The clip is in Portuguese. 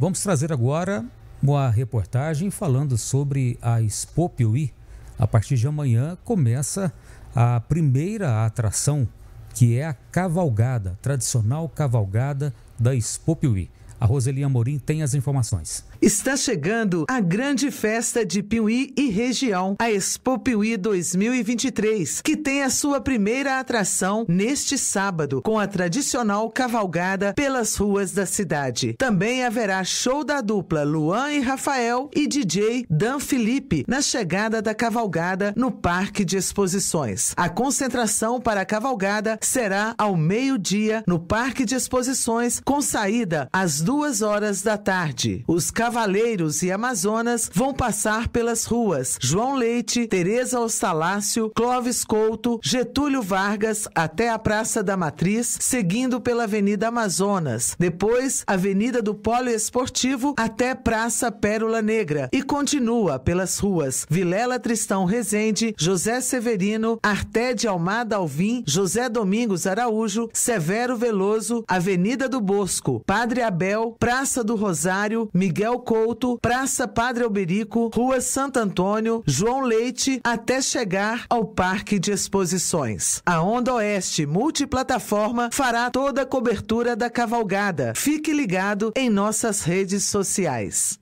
Vamos trazer agora uma reportagem falando sobre a Expo Piuí. A partir de amanhã começa a primeira atração, que é a cavalgada, tradicional cavalgada da Expo Piuí. A Roseli Amorim tem as informações. Está chegando a grande festa de Piuí e região, a Expo Piuí 2023, que tem a sua primeira atração neste sábado, com a tradicional cavalgada pelas ruas da cidade. Também haverá show da dupla Luan e Rafael e DJ Dan Felipe na chegada da cavalgada no Parque de Exposições. A concentração para a cavalgada será ao meio-dia no Parque de Exposições, com saída às duas horas da tarde. Os Cavaleiros e Amazonas vão passar pelas ruas João Leite, Tereza Ostalácio, Clóvis Couto, Getúlio Vargas até a Praça da Matriz, seguindo pela Avenida Amazonas, depois Avenida do Polo Esportivo até Praça Pérola Negra e continua pelas ruas Vilela Tristão Rezende, José Severino, Arté de Almada Alvim, José Domingos Araújo, Severo Veloso, Avenida do Bosco, Padre Abel Praça do Rosário, Miguel Couto, Praça Padre Alberico, Rua Santo Antônio, João Leite, até chegar ao Parque de Exposições. A Onda Oeste multiplataforma fará toda a cobertura da cavalgada. Fique ligado em nossas redes sociais.